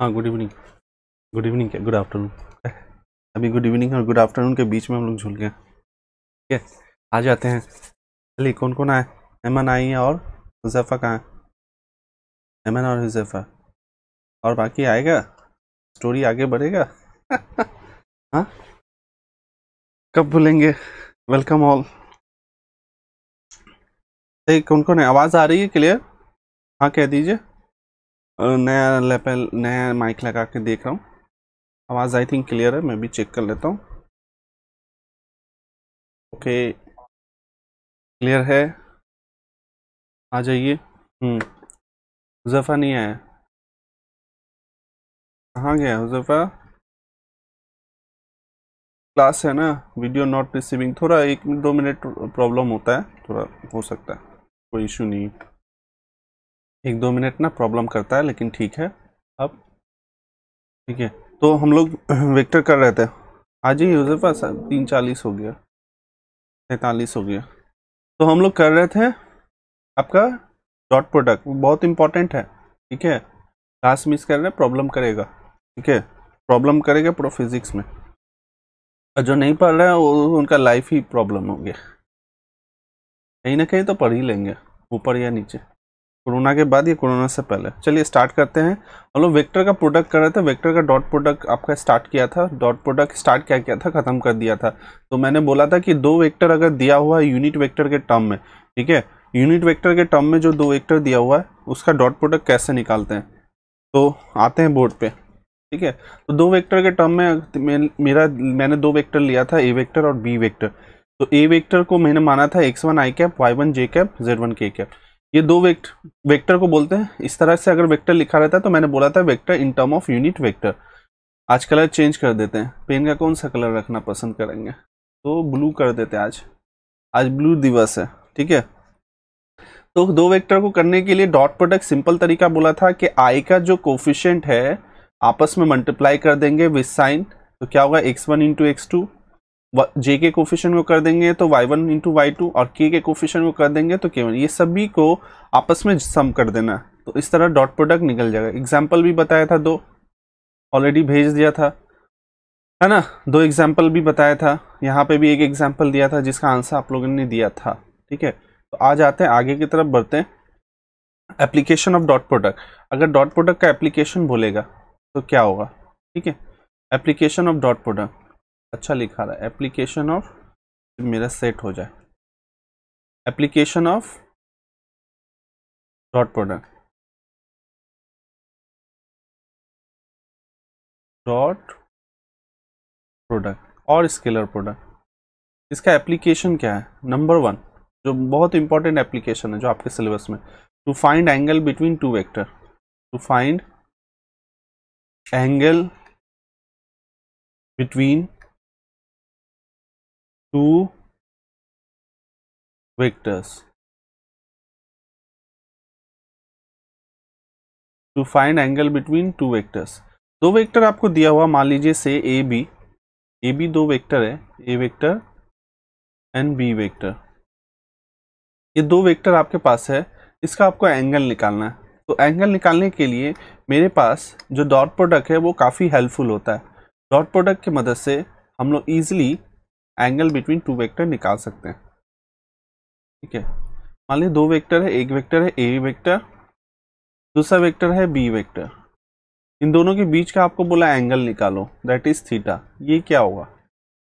हाँ good evening good evening क्या good afternoon अभी गुड इवनिंग और गुड आफ्टरनून के बीच में हम लोग झूल गए ठीक है आ जाते हैं चलिए कौन कौन आए एमन आई है और हुजैफा कहाँ है एमन और हुजैफा और बाकी आएगा स्टोरी आगे बढ़ेगा हाँ कब भूलेंगे वेलकम ऑल कौन कौन है आवाज़ आ रही है क्लियर हाँ कह दीजिए नया लेपल नया माइक लगा के देख रहा हूँ आवाज़ आई थिंक क्लियर है मैं भी चेक कर लेता हूँ ओके क्लियर है आ जाइए हम्म, हुजफ़ा नहीं आया कहाँ गया हुजफ़ा क्लास है ना वीडियो नॉट रिसीविंग थोड़ा एक दो मिनट प्रॉब्लम होता है थोड़ा हो सकता है कोई इशू नहीं एक दो मिनट ना प्रॉब्लम करता है लेकिन ठीक है अब ठीक है तो हम लोग वेक्टर कर रहे थे आ ही यूजर साहब तीन चालीस हो गया सैतालीस हो गया तो हम लोग कर रहे थे आपका डॉट प्रोडक्ट बहुत इंपॉर्टेंट है ठीक है क्लास मिस कर रहे प्रॉब्लम करेगा ठीक है प्रॉब्लम करेगा पूरा फिजिक्स में और जो नहीं पढ़ रहे हैं वो उनका लाइफ ही प्रॉब्लम हो गया कहीं ना कहीं तो पढ़ ही लेंगे ऊपर या नीचे कोरोना के बाद या कोरोना से पहले चलिए स्टार्ट करते हैं हम लोग वेक्टर का प्रोडक्ट कर रहे थे वेक्टर का डॉट प्रोडक्ट आपका स्टार्ट किया था डॉट प्रोडक्ट स्टार्ट क्या किया था ख़त्म कर दिया था तो मैंने बोला था कि दो वेक्टर अगर दिया हुआ है यूनिट वेक्टर के टर्म में ठीक है यूनिट वेक्टर के टर्म में जो दो वेक्टर दिया हुआ है उसका डॉट प्रोडक्ट कैसे निकालते हैं तो आते हैं बोर्ड पे ठीक है तो दो वेक्टर के टर्म में मेरा मैंने दो वेक्टर लिया था ए वेक्टर और बी वेक्टर तो ए वेक्टर को मैंने माना था X one I cap Y one J cap Z one K cap ये दो वेक्ट वेक्टर को बोलते हैं इस तरह से अगर वेक्टर लिखा रहता है तो मैंने बोला था vector in term of unit vector आज कलर चेंज कर देते हैं पेन का कौन सा कलर रखना पसंद करेंगे तो ब्लू कर देते हैं आज आज ब्लू दिवस है ठीक है तो दो वेक्टर को करने के लिए डॉट प्रोडक्ट सिंपल तरीका बोला था कि आई का जो कोफिशेंट है आपस में मल्टीप्लाई कर देंगे विथ साइन तो क्या होगा X one into X two J के कोफिशन को कर देंगे तो Y one into Y two और के के कोफिशन को कर देंगे तो के वन ये सभी को आपस में सम कर देना तो इस तरह डॉट प्रोडक्ट निकल जाएगा एग्जाम्पल भी बताया था दो ऑलरेडी भेज दिया था है ना दो एग्जाम्पल भी बताया था यहाँ पे भी एक एग्जाम्पल दिया था जिसका आंसर आप लोगों ने दिया था ठीक है तो आ जाते हैं आगे की तरफ बढ़ते हैं एप्लीकेशन ऑफ डॉट प्रोडक्ट अगर डॉट प्रोडक्ट का एप्लीकेशन बोलेगा तो क्या होगा ठीक है एप्लीकेशन ऑफ डॉट प्रोडक्ट अच्छा लिखा रहा है एप्लीकेशन ऑफ मेरा सेट हो जाए application of dot product dot product और स्केलर प्रोडक्ट इसका एप्लीकेशन क्या है नंबर वन जो बहुत इंपॉर्टेंट एप्लीकेशन है जो आपके सिलेबस में to find angle between two vector to find angle between two vectors. To find angle between two vectors दो वेक्टर आपको दिया हुआ मान लीजिए से ए बी ए बी दो वेक्टर है A vector and B vector ये दो वेक्टर आपके पास है इसका आपको एंगल निकालना है तो एंगल निकालने के लिए मेरे पास जो डॉट प्रोडक्ट है वो काफ़ी हेल्पफुल होता है डॉट प्रोडक्ट की मदद से हम लोग easily angle between two vector निकाल सकते हैं ठीक है मान लीजिए दो वेक्टर है एक वेक्टर है ए वेक्टर दूसरा वेक्टर है बी वेक्टर इन दोनों के बीच का आपको बोला एंगल निकालो दैट इज थीटा ये क्या होगा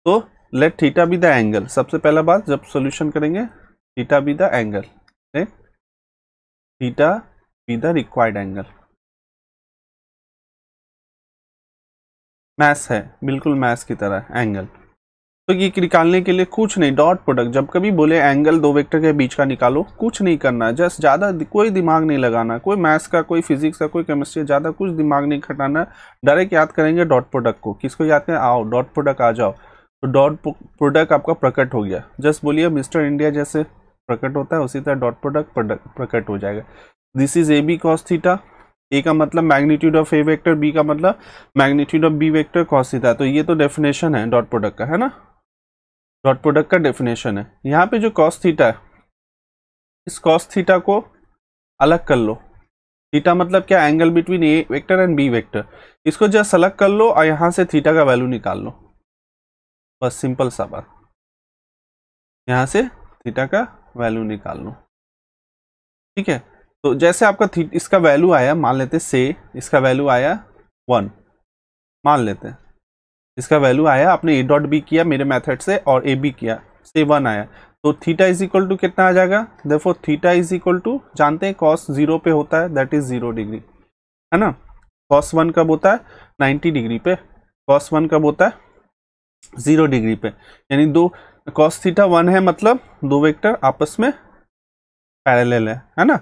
तो let theta be the angle सबसे पहला बात जब सोल्यूशन करेंगे theta be the angle theta be the required angle maths है बिल्कुल मैथ्स की तरह एंगल तो ये निकालने के लिए कुछ नहीं डॉट प्रोडक्ट जब कभी बोले एंगल दो वेक्टर के बीच का निकालो कुछ नहीं करना है जस्ट ज़्यादा कोई दिमाग नहीं लगाना कोई मैथ्स का कोई फिजिक्स का कोई केमिस्ट्री ज़्यादा कुछ दिमाग नहीं खटाना डायरेक्ट याद करेंगे डॉट प्रोडक्ट को किसको याद करें आओ डॉट प्रोडक्ट आ जाओ तो डॉट प्रोडक्ट आपका प्रकट हो गया जस्ट बोलिए मिस्टर इंडिया जैसे प्रकट होता है उसी तरह डॉट प्रोडक्ट प्रकट हो जाएगा this is A B cos theta A का मतलब magnitude of A vector B का मतलब magnitude of B vector cos theta तो ये तो डेफिनेशन है डॉट प्रोडक्ट का है ना डॉट प्रोडक्ट का डेफिनेशन है यहाँ पे जो कॉस थीटा है इस कॉस थीटा को अलग कर लो थीटा मतलब क्या angle between A vector and B vector इसको जस्ट अलग कर लो और यहाँ से थीटा का वैल्यू निकाल लो बस सिंपल सा बात यहाँ से थीटा का वैल्यू निकाल लो ठीक है तो जैसे आपका थी इसका वैल्यू आया मान लेते से इसका वैल्यू आया वन मान लेते हैं इसका वैल्यू आया आपने ए डॉट बी किया मेरे मेथड से और ए बी किया से वन आया तो थीटा इज इक्वल टू कितना आ जाएगा देखो थीटा इज इक्वल टू जानते हैं कॉस जीरो पे होता है दैट इज जीरो डिग्री है ना कॉस वन कब होता है नाइन्टी डिग्री पे कॉस वन कब होता है जीरो डिग्री पे यानी दो कॉस थीटा वन है मतलब दो वेक्टर आपस में पैरेलल है है ना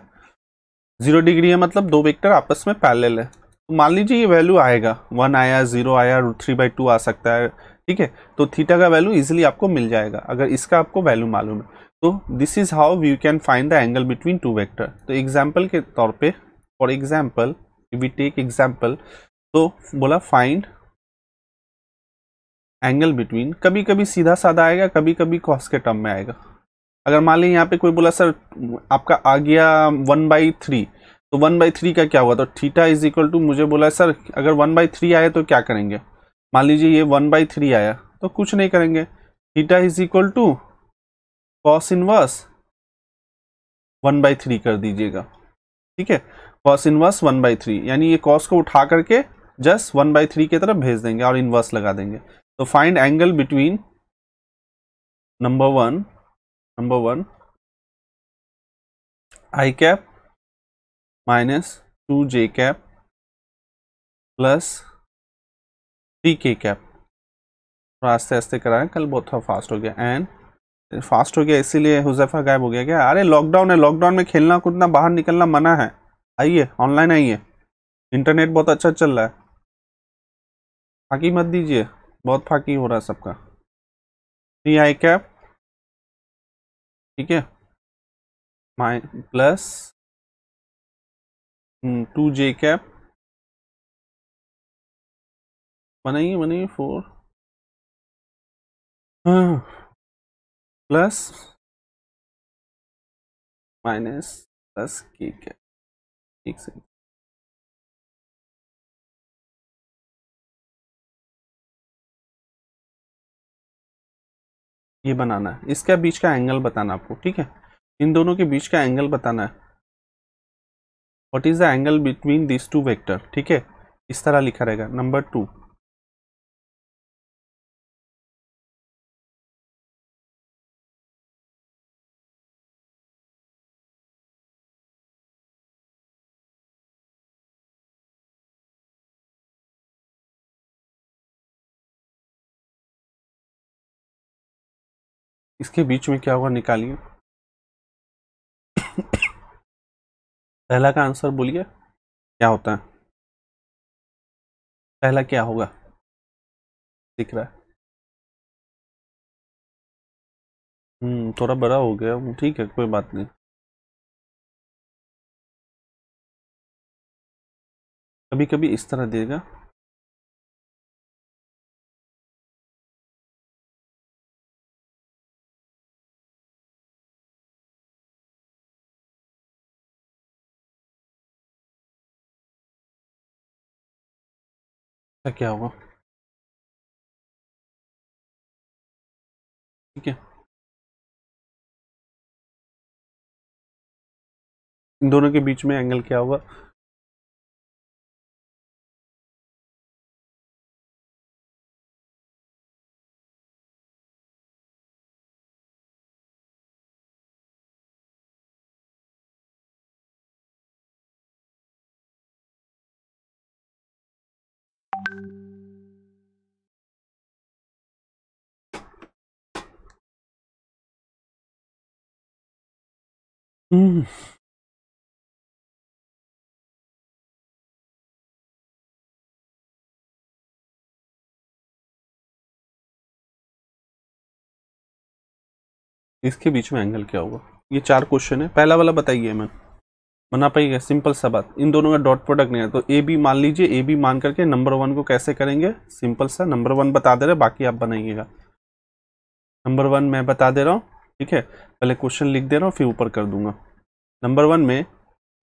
जीरो डिग्री है मतलब दो वेक्टर आपस में पैरेलल है मान लीजिए ये वैल्यू आएगा वन आया जीरो आया थ्री बाई टू आ सकता है ठीक है तो थीटा का वैल्यू इजिली आपको मिल जाएगा अगर इसका आपको वैल्यू मालूम है तो this is how we can find the angle between two vector तो एग्जाम्पल के तौर पर for example we take example तो बोला फाइंड एंगल बिटवीन कभी कभी सीधा साधा आएगा कभी कभी कॉस के टर्म में आएगा अगर मान लीजिए यहाँ पे कोई बोला सर आपका आ गया वन बाई थ्री तो वन बाई थ्री का क्या हुआ तो थीटा इज इक्वल टू मुझे बोला सर अगर वन बाई थ्री आया तो क्या करेंगे मान लीजिए ये वन बाई थ्री आया तो कुछ नहीं करेंगे theta is equal to cos inverse one by three कर दीजिएगा ठीक है cos inverse one by three यानी ये कॉस को उठा करके जस्ट वन बाई थ्री की तरफ भेज देंगे और इनवर्स लगा देंगे तो find angle between number one number one I cap minus two J cap plus three K cap आस्ते आस्ते करा रहे हैं कल बहुत फास्ट हो गया एंड फास्ट हो गया इसीलिए हुजैफा गायब हो गया क्या अरे लॉकडाउन है लॉकडाउन में खेलना कूदना बाहर निकलना मना है आइए ऑनलाइन आइए इंटरनेट बहुत अच्छा चल रहा है फाकी मत दीजिए बहुत फाकी हो रहा है सबका थ्री आई कैप ठीक है my plus hmm, two J cap बनाइए बनाइए four plus minus plus K cap एक सेकेंड ये बनाना है इसका बीच का एंगल बताना आपको ठीक है इन दोनों के बीच का एंगल बताना है what is the angle between this two vector ठीक है इस तरह लिखा रहेगा नंबर टू इसके बीच में क्या होगा निकालिए पहला का आंसर बोलिए क्या होता है पहला क्या होगा दिख रहा है हम्म थोड़ा बड़ा हो गया ठीक है कोई बात नहीं कभी कभी इस तरह देगा ऐसा क्या होगा ठीक है इन दोनों के बीच में एंगल क्या होगा Mm. इसके बीच में एंगल क्या होगा ये चार क्वेश्चन है पहला वाला बताइए मैं बना पाइएगा सिंपल सा बात इन दोनों का डॉट प्रोडक्ट नहीं है तो ए बी मान लीजिए ए बी मान करके नंबर वन को कैसे करेंगे सिंपल सा नंबर वन बता दे रहे बाकी आप बनाइएगा नंबर वन मैं बता दे रहा हूँ ठीक है पहले क्वेश्चन लिख दे रहा हूँ फिर ऊपर कर दूंगा नंबर वन में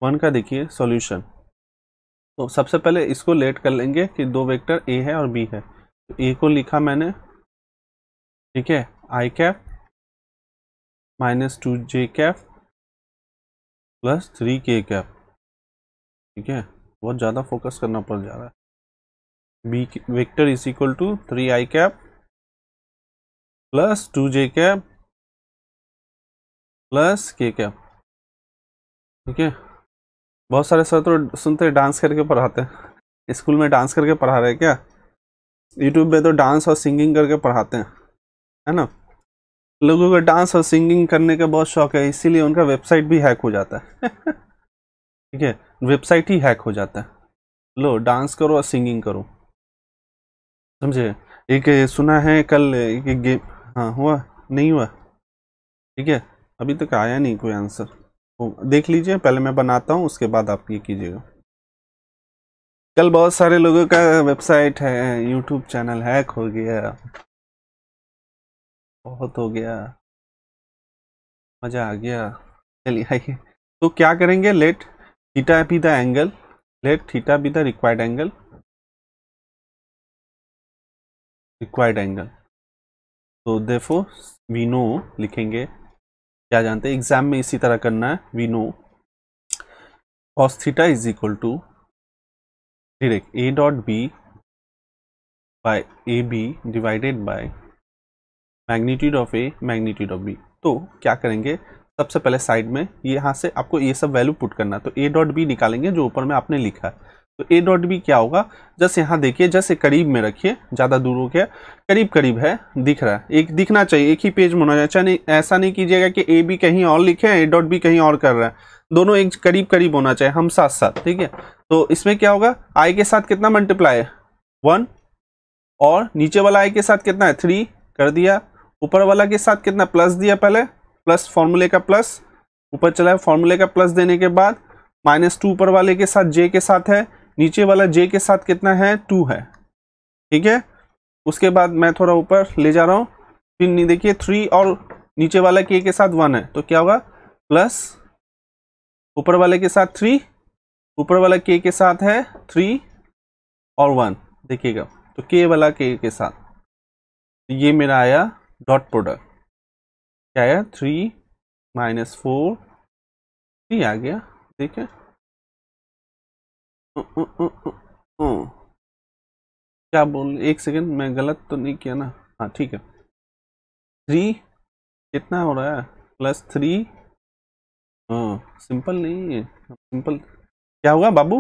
वन का देखिए सॉल्यूशन तो सबसे पहले इसको लेट कर लेंगे कि दो वेक्टर ए है और बी है तो ए को लिखा मैंने ठीक है I cap minus two J cap plus three K cap ठीक है बहुत ज़्यादा फोकस करना पड़ जा रहा है B vector is equal to three I cap plus two J cap plus K क्या ठीक है बहुत सारे सर तो सुनते हैं डांस करके पढ़ाते हैं स्कूल में डांस करके पढ़ा रहे हैं क्या यूट्यूब में तो डांस और सिंगिंग करके पढ़ाते हैं है ना लोगों को डांस और सिंगिंग करने का बहुत शौक है इसीलिए उनका वेबसाइट भी हैक हो जाता है ठीक है वेबसाइट ही हैक हो जाता है लो डांस करो और सिंगिंग करो समझे एक सुना है कल एक गेम हाँ हुआ नहीं हुआ ठीक है अभी तक आया नहीं कोई आंसर तो देख लीजिए पहले मैं बनाता हूँ उसके बाद आप ये कीजिएगा कल बहुत सारे लोगों का वेबसाइट है यूट्यूब चैनल हैक हो गया बहुत हो गया मज़ा आ गया चलिए आइए तो क्या करेंगे let theta be the angle let theta be the required angle required angle तो देफो वी नो लिखेंगे क्या जानते हैं एग्जाम में इसी तरह करना है we know cos theta is equal to direct A dot B by A B divided by magnitude of A magnitude of B तो क्या करेंगे सबसे पहले साइड में यहाँ से आपको ये सब वैल्यू पुट करना तो ए डॉट बी निकालेंगे जो ऊपर में आपने लिखा है तो ए डॉट बी क्या होगा जैसे यहाँ देखिए जैसे करीब में रखिए ज़्यादा दूर हो गया करीब करीब है दिख रहा है एक दिखना चाहिए एक ही पेज में होना चाहिए अच्छा, नहीं ऐसा नहीं कीजिएगा कि ए बी कहीं और लिखे ए डॉट बी कहीं और कर रहा है दोनों एक करीब करीब होना चाहिए हम साथ साथ ठीक है तो इसमें क्या होगा आई के साथ कितना मल्टीप्लाई है वन और नीचे वाला आई के साथ कितना है थ्री कर दिया ऊपर वाला के साथ कितना प्लस दिया पहले प्लस फॉर्मूले का प्लस ऊपर चला है फॉर्मूले का प्लस देने के बाद माइनस टू ऊपर वाले के साथ जे के साथ है नीचे वाला जे के साथ कितना है टू है ठीक है उसके बाद मैं थोड़ा ऊपर ले जा रहा हूँ फिर देखिए थ्री और नीचे वाला के के साथ वन है तो क्या होगा प्लस ऊपर वाले के साथ थ्री ऊपर वाला के के साथ है थ्री और वन देखिएगा तो के वाला के के साथ तो ये मेरा आया डॉट प्रोडक्ट क्या आया थ्री माइनस फोर थ्री आ गया ठीक है क्या बोल एक सेकेंड मैं गलत तो नहीं किया ना हाँ ठीक है थ्री कितना हो रहा है प्लस थ्री हाँ सिंपल नहीं है सिंपल क्या हुआ बाबू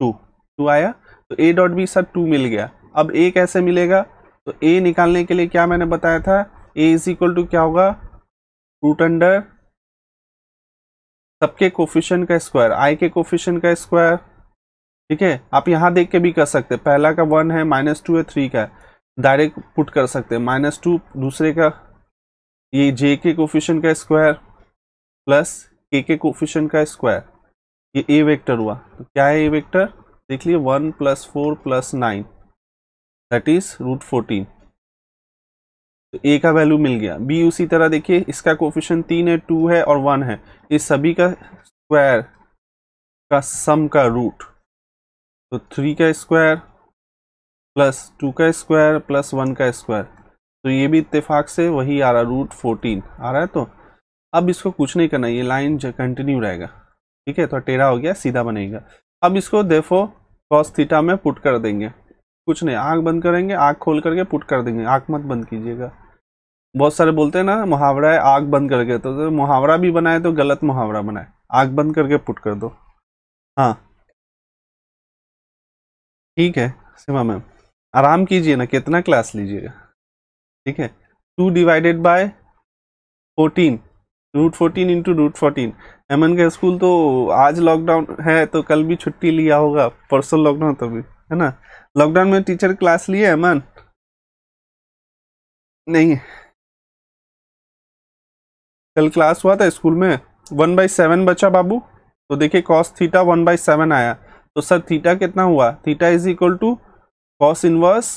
टू टू आया तो A dot B sir two मिल गया अब ए कैसे मिलेगा तो ए निकालने के लिए क्या मैंने बताया था ए इज इक्वल टू क्या होगा रूट अंडर सबके कोफिशन का स्क्वायर आई के कोफिशन का स्क्वायर ठीक है आप यहाँ देख के भी कर सकते हैं पहला का वन है माइनस टू है थ्री का डायरेक्ट पुट कर सकते हैं माइनस टू दूसरे का ये जे के कोफिशन का स्क्वायर प्लस के के कोफिशन का स्क्वायर ये ए वेक्टर हुआ तो क्या है ए वेक्टर देख लिए one plus four plus nine that is root fourteen तो ए का वैल्यू मिल गया बी उसी तरह देखिए इसका कोफिशन तीन है टू है और वन है इस सभी का स्क्वायर का सम का रूट तो थ्री का स्क्वायर प्लस टू का स्क्वायर प्लस वन का स्क्वायर तो ये भी इत्तेफाक से वही आ रहा रूट फोर्टीन आ रहा है तो अब इसको कुछ नहीं करना ये लाइन कंटिन्यू रहेगा ठीक है तो टेढ़ा हो गया सीधा बनेगा अब इसको देखो कॉस थीटा में पुट कर देंगे कुछ नहीं आँख बंद करेंगे आँख खोल करके पुट कर देंगे आँख मत बंद कीजिएगा बहुत सारे बोलते हैं ना मुहावरा है आँख बंद करके तो, तो मुहावरा भी बनाए तो गलत मुहावरा बनाए आँख बंद करके पुट कर दो हाँ ठीक है सीमा मैम आराम कीजिए ना कितना क्लास लीजिएगा ठीक है two divided by fourteen root fourteen into root fourteen एन का स्कूल तो आज लॉकडाउन है तो कल भी छुट्टी लिया होगा परसों लॉकडाउन तो भी है ना लॉकडाउन में टीचर क्लास लिए एमन नहीं कल क्लास हुआ था स्कूल में वन बाई सेवन बचा बाबू तो देखिए cos theta one by seven आया तो सर थीटा कितना हुआ theta is equal to cos inverse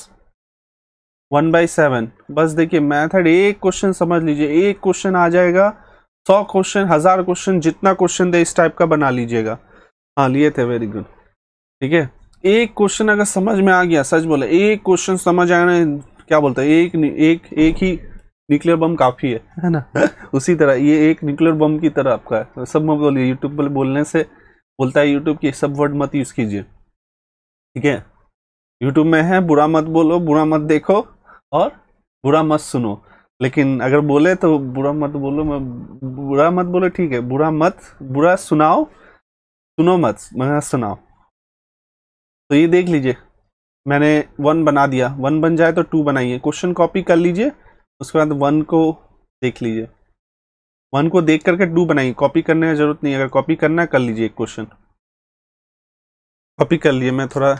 one by seven बस देखिए मैथड एक क्वेश्चन समझ लीजिए एक क्वेश्चन आ जाएगा सौ क्वेश्चन हज़ार क्वेश्चन जितना क्वेश्चन दे इस टाइप का बना लीजिएगा हाँ लिए थे वेरी गुड ठीक है एक क्वेश्चन अगर समझ में आ गया सच बोले एक क्वेश्चन समझ आया ना क्या बोलते हैं एक एक एक ही न्यूक्लियर बम काफ़ी है है ना उसी तरह ये एक न्यूक्लियर बम की तरह आपका है सब मैं बोलिए यूट्यूब पर बोलने से बोलता है यूट्यूब की सब वर्ड मत यूज़ कीजिए ठीक है यूट्यूब में है बुरा मत बोलो बुरा मत देखो और बुरा मत सुनो लेकिन अगर बोले तो बुरा मत बोलो मैं बुरा मत बोलो ठीक है बुरा मत बुरा सुनाओ सुनो मत मैं सुनाओ तो ये देख लीजिए मैंने वन बना दिया वन बन जाए तो टू बनाइए क्वेश्चन कॉपी कर लीजिए उसके बाद वन को देख लीजिए वन को देख करके टू बनाइए कॉपी करने की जरूरत नहीं अगर कॉपी करना कर लीजिए एक क्वेश्चन कॉपी कर लिए मैं थोड़ा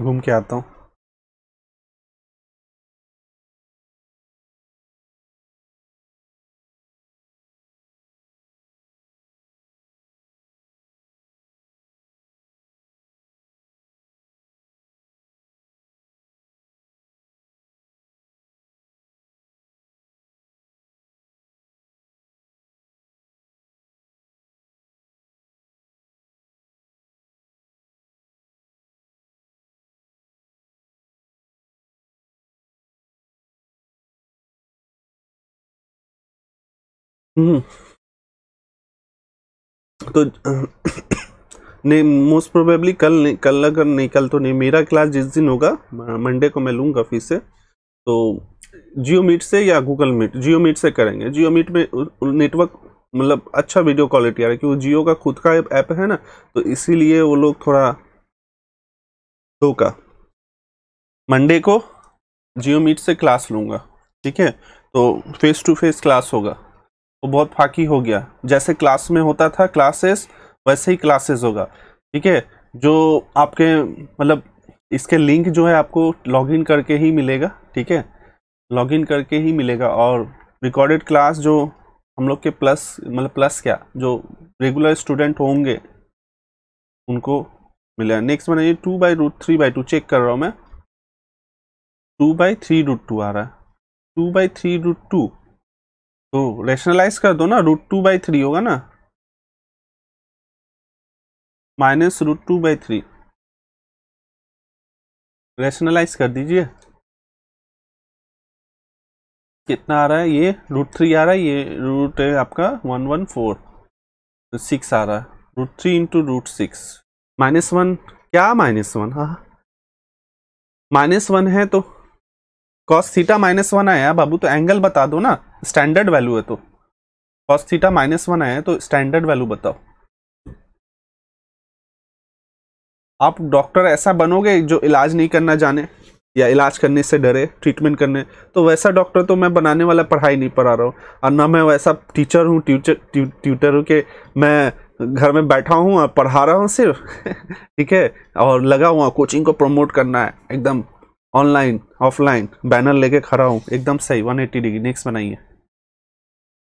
घूम के आता हूँ हम्म। तो नहीं मोस्ट प्रोबेबली कल नहीं कल अगर नहीं कल तो नहीं मेरा क्लास जिस दिन होगा मंडे को मैं लूँगा फीस से तो जियो मीट से या गूगल मीट जियो मीट से करेंगे जियो मीट में नेटवर्क मतलब अच्छा वीडियो क्वालिटी आ रहा है क्योंकि जियो का खुद का ऐप है ना तो इसीलिए वो लोग थोड़ा दो का मंडे को जियो मीट से क्लास लूँगा ठीक है तो फेस टू फेस क्लास होगा वो बहुत फाकी हो गया जैसे क्लास में होता था क्लासेस वैसे ही क्लासेस होगा ठीक है जो आपके मतलब इसके लिंक जो है आपको लॉगिन करके ही मिलेगा ठीक है लॉगिन करके ही मिलेगा और रिकॉर्डेड क्लास जो हम लोग के प्लस मतलब प्लस क्या जो रेगुलर स्टूडेंट होंगे उनको मिला नेक्स्ट मैंने ये two by root three by two check कर रहा हूँ मैं two by three root two आ रहा है two by three root two तो रेशनलाइज कर दो ना रूट टू बाई थ्री होगा ना minus root two by three rationalise कर दीजिए कितना आ रहा है ये रूट थ्री आ रहा है ये रूट है आपका वन वन फोर तो सिक्स आ रहा है root three into root six minus one क्या माइनस वन हाँ माइनस हाँ। वन है तो कॉस थीटा माइनस वन आया बाबू तो एंगल बता दो ना स्टैंडर्ड वैल्यू है तो कॉस थीटा माइनस वन आया तो स्टैंडर्ड वैल्यू बताओ आप डॉक्टर ऐसा बनोगे जो इलाज नहीं करना जाने या इलाज करने से डरे ट्रीटमेंट करने तो वैसा डॉक्टर तो मैं बनाने वाला पढ़ाई नहीं पढ़ा रहा हूँ और ना मैं वैसा टीचर हूँ ट्यूचर ट्यू, ट्यूटर हूँ कि मैं घर में बैठा हूँ और पढ़ा रहा हूँ सिर्फ ठीक है और लगा हुआ कोचिंग को प्रमोट करना है एकदम ऑनलाइन ऑफलाइन बैनर लेके खड़ा हूँ एकदम सही 180 डिग्री नेक्स्ट बनाइए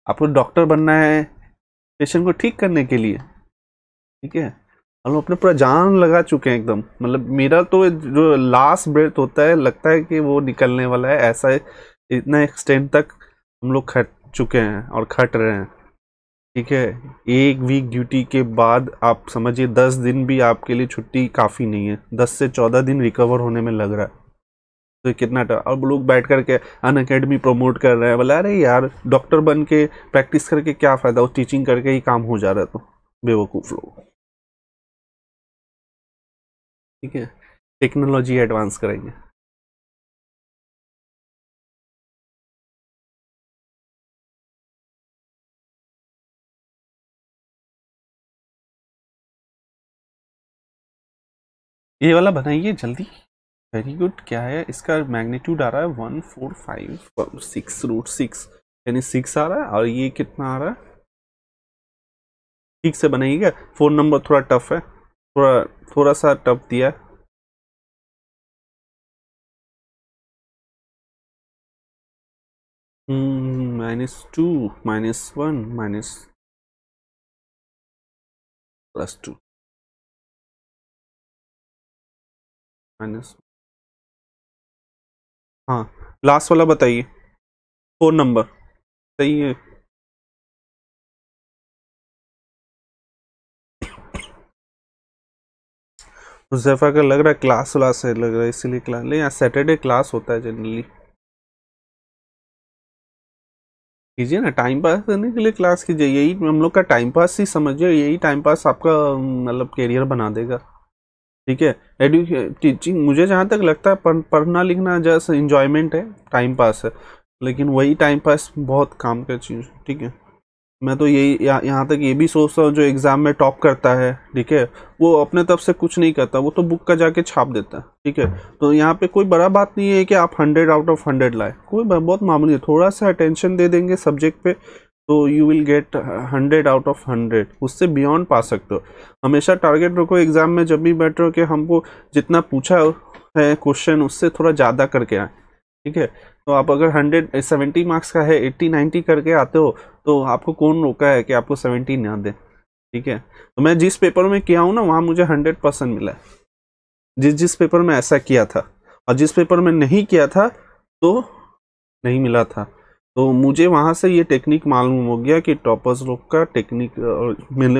आपको डॉक्टर बनना है पेशेंट को ठीक करने के लिए ठीक है हम अपने पूरा जान लगा चुके हैं एकदम मतलब मेरा तो जो लास्ट ब्रेथ होता है लगता है कि वो निकलने वाला है ऐसा है, इतना एक्सटेंड तक हम लोग खट चुके हैं और खट रहे हैं ठीक है एक वीक ड्यूटी के बाद आप समझिए दस दिन भी आपके लिए छुट्टी काफ़ी नहीं है दस से चौदह दिन रिकवर होने में लग रहा है तो कितना अब लोग बैठ करके अन अकेडमी प्रमोट कर रहे हैं बोला अरे यार डॉक्टर बन के प्रैक्टिस करके क्या फ़ायदा वो टीचिंग करके ही काम हो जा रहा है तो बेवकूफ़ लोग ठीक है टेक्नोलॉजी एडवांस करेंगे ये वाला बनाइए जल्दी वेरी गुड क्या है इसका मैग्नीट्यूड आ रहा है one four five six root six यानी सिक्स आ रहा है और ये कितना आ रहा है ठीक से बनाइए क्या फोन नंबर थोड़ा टफ है थोड़ा थोड़ा सा टफ दिया है हम्म, minus two minus one minus plus two minus हाँ लास्ट वाला बताइए फ़ोन नंबर सही है मुजफ्फा का लग रहा है क्लास व्लास है लग रहा है इसीलिए क्लास नहीं यहाँ सैटरडे क्लास होता है जनरली कीजिए ना टाइम पास करने के लिए क्लास कीजिए यही हम लोग का टाइम पास ही समझिए यही टाइम पास आपका मतलब करियर बना देगा ठीक है एडुके टीचिंग मुझे जहाँ तक लगता है पढ़, पढ़ना लिखना जैसा इन्जॉयमेंट है टाइम पास है लेकिन वही टाइम पास बहुत काम का चीज़ ठीक है मैं तो यही यह, यहाँ तक ये भी सोचता हूँ जो एग्ज़ाम में टॉप करता है ठीक है वो अपने तरफ से कुछ नहीं करता वो तो बुक का जाके छाप देता है ठीक है तो यहाँ पे कोई बड़ा बात नहीं है कि आप हंड्रेड आउट ऑफ हंड्रेड लाए कोई बहुत मामूली है थोड़ा सा अटेंशन दे देंगे सब्जेक्ट पे तो you will get hundred out of hundred उससे बियॉन्ड पा सकते हो हमेशा टारगेट रखो एग्ज़ाम में जब भी हो कि हमको जितना पूछा है क्वेश्चन उससे थोड़ा ज़्यादा करके आए ठीक है तो आप अगर हंड्रेड सेवेंटी मार्क्स का है एट्टी नाइन्टी करके आते हो तो आपको कौन रोका है कि आपको सेवेंटी ना दे ठीक है तो मैं जिस पेपर में किया हूँ ना वहाँ मुझे हंड्रेड परसेंट मिला है जिस जिस पेपर में ऐसा किया था और जिस पेपर में नहीं किया था तो नहीं मिला था तो मुझे वहाँ से ये टेक्निक मालूम हो गया कि टॉपर्स लोग का टेक्निक मैंने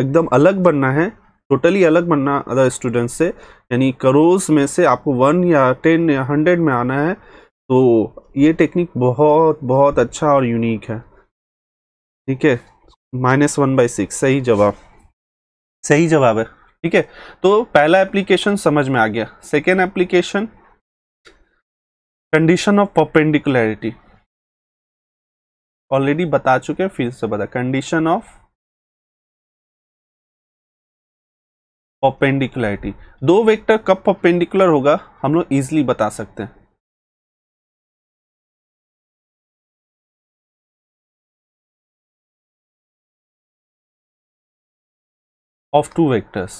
एकदम अलग बनना है टोटली अलग बनना अदर स्टूडेंट्स से यानी करोज में से आपको वन या टेन या हंड्रेड में आना है तो ये टेक्निक बहुत बहुत अच्छा और यूनिक है ठीक है माइनस वन बाई सिक्स सही जवाब सही जवाब है ठीक है तो पहला एप्लीकेशन समझ में आ गया second application condition of perpendicularity already बता चुके हैं फिर से बता कंडीशन ऑफ ऑपेंडिकुलरिटी दो वेक्टर कब ऑपेंडिकुलर होगा हम लोग इजिली बता सकते हैं ऑफ टू वेक्टर्स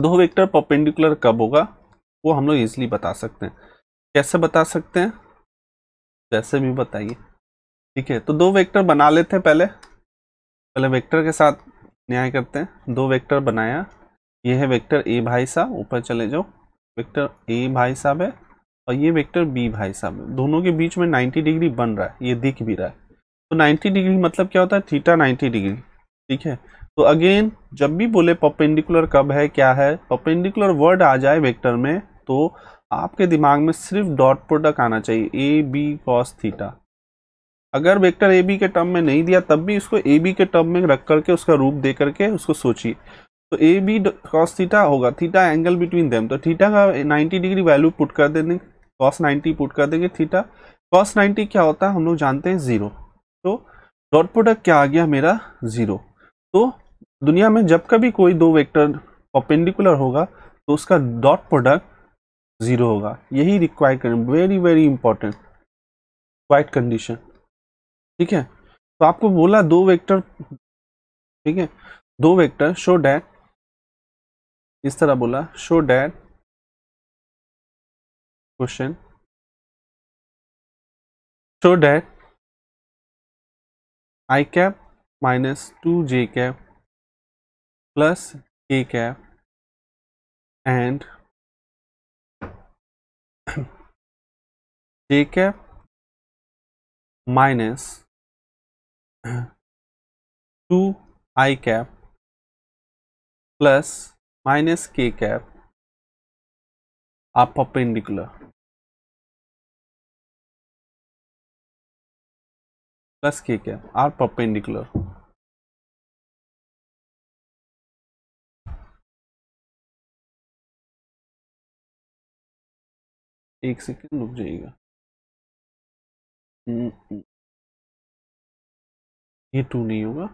दो वेक्टर परपेंडिकुलर कब होगा वो हम लोग इजिली बता सकते हैं कैसे बता सकते हैं जैसे भी बताइए ठीक है तो दो वेक्टर बना लेते हैं पहले पहले वेक्टर के साथ न्याय करते हैं दो वेक्टर बनाया ये है वेक्टर ए भाई साहब ऊपर चले जाओ वेक्टर ए भाई साहब है और ये वेक्टर बी भाई साहब है दोनों के बीच में 90 डिग्री बन रहा है ये दिख भी रहा है तो 90 डिग्री मतलब क्या होता है थीटा 90 डिग्री ठीक है तो अगेन जब भी बोले पपेंडिकुलर कब है क्या है पपेंडिकुलर वर्ड आ जाए वेक्टर में तो आपके दिमाग में सिर्फ डॉट प्रोडक्ट आना चाहिए ए बी कॉस थीटा अगर वेक्टर ए बी के टर्म में नहीं दिया तब भी उसको ए बी के टर्म में रख करके उसका रूप दे करके उसको सोचिए तो ए बी कॉस थीटा होगा थीटा एंगल बिटवीन देम तो थीटा का 90 डिग्री वैल्यू पुट कर देंगे कॉस 90 पुट कर देंगे थीटा कॉस 90 क्या होता है हम लोग जानते हैं ज़ीरो तो डॉट प्रोडक्ट क्या आ गया मेरा ज़ीरो तो दुनिया में जब कभी कोई दो वेक्टर परपेंडिकुलर होगा तो उसका डॉट प्रोडक्ट ज़ीरो होगा यही required condition very very important quite condition ठीक है तो आपको बोला दो वेक्टर ठीक है दो वेक्टर शो डैट इस तरह बोला show that question show that I cap minus two J cap plus A cap and ठीक है minus two I cap plus minus K cap आप perpendicular plus K cap are perpendicular एक second रुक जाएगा हम्म, हम्म। ये टू नहीं होगा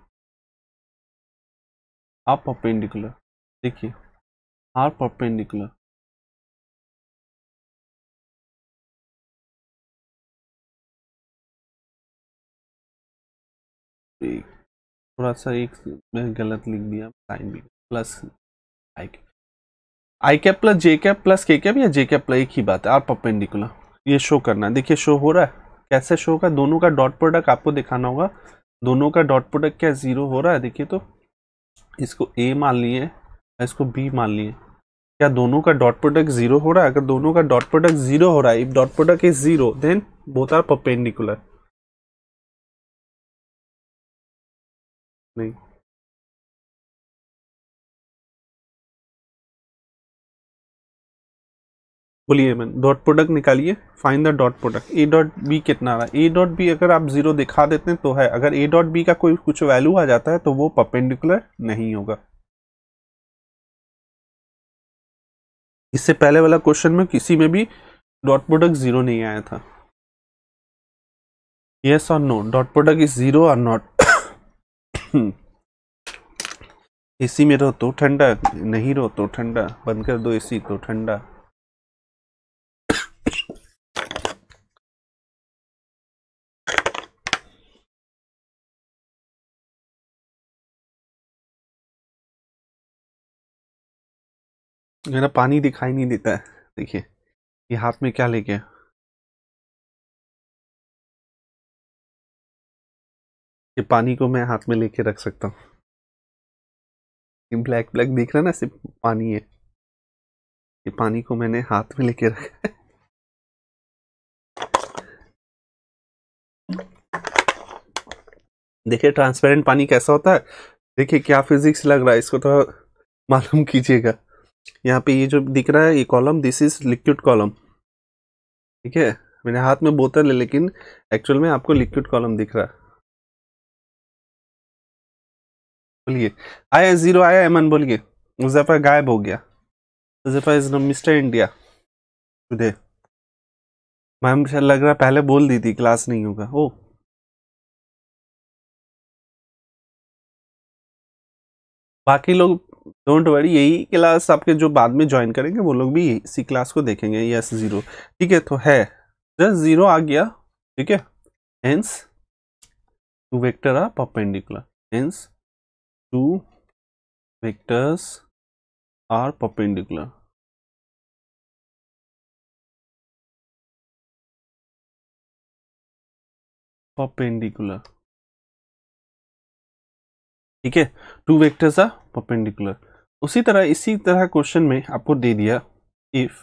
आप परपेंडिकुलर देखिए आर परपेंडिकुलर थोड़ा सा एक मैं गलत लिख दिया साइन भी plus I I cap plus J cap plus K cap या जे कैप प्लस एक ही बात है आर परपेंडिकुलर ये शो करना है देखिए शो हो रहा है कैसे शो होगा दोनों का डॉट प्रोडक्ट आपको दिखाना होगा दोनों का डॉट प्रोडक्ट क्या ज़ीरो हो रहा है देखिए तो इसको ए मान लिए इसको बी मान लिए क्या दोनों का डॉट प्रोडक्ट जीरो हो रहा है अगर दोनों का डॉट प्रोडक्ट जीरो हो रहा है if dot product is zero then both are perpendicular नहीं बोलिए मैं डॉट प्रोडक्ट निकालिए find the dot product A dot B कितना आ रहा है ए डॉट बी अगर आप जीरो दिखा देते हैं तो है अगर ए डॉट बी का कोई कुछ वैल्यू आ जाता है तो वो परपेंडिकुलर नहीं होगा इससे पहले वाला क्वेश्चन में किसी में भी डॉट प्रोडक्ट जीरो नहीं आया था यस और no dot product is zero और नॉट सी में रहो तो ठंडा नहीं रहो तो ठंडा बंद कर दो सी तो ठंडा मेरा पानी दिखाई नहीं देता है देखिए ये हाथ में क्या लेके ये पानी को मैं हाथ में लेके रख सकता हूँ ब्लैक ब्लैक दिख रहा है ना सिर्फ पानी है ये पानी को मैंने हाथ में लेके रखा है देखिए ट्रांसपेरेंट पानी कैसा होता है देखिए क्या फिजिक्स लग रहा है इसको थोड़ा तो मालूम कीजिएगा यहाँ पे ये जो दिख रहा है ये column this is liquid column ठीक है मेरे हाथ में बोतल है लेकिन एक्चुअल में आपको लिक्विड कॉलम दिख रहा है बोलिए आया जीरो आया एमन बोलिए मुजफ्फर गायब हो गया Muzaffar is Mister India today ma'am लग रहा पहले बोल दी थी क्लास नहीं होगा ओ बाकी लोग डोंट वरी यही क्लास आपके जो बाद में ज्वाइन करेंगे वो लोग भी इसी क्लास को देखेंगे यस ज़ीरो ठीक है तो है जस्ट ज़ीरो आ गया ठीक है hence two vector are perpendicular hence two vectors are perpendicular perpendicular ठीक है टू वेक्टर्स आर परपेंडिकुलर उसी तरह इसी तरह क्वेश्चन में आपको दे दिया इफ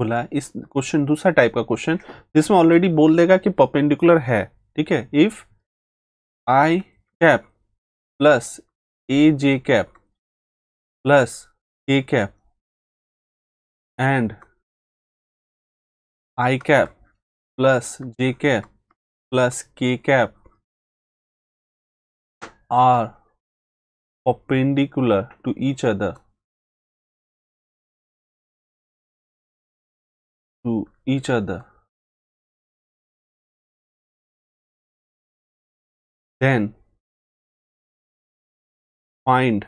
बोला इस क्वेश्चन दूसरा टाइप का क्वेश्चन जिसमें ऑलरेडी बोल देगा कि पर्पेंडिकुलर है ठीक है if I cap plus A J cap plus K cap and I cap plus J cap plus K cap are perpendicular to each other to each other then find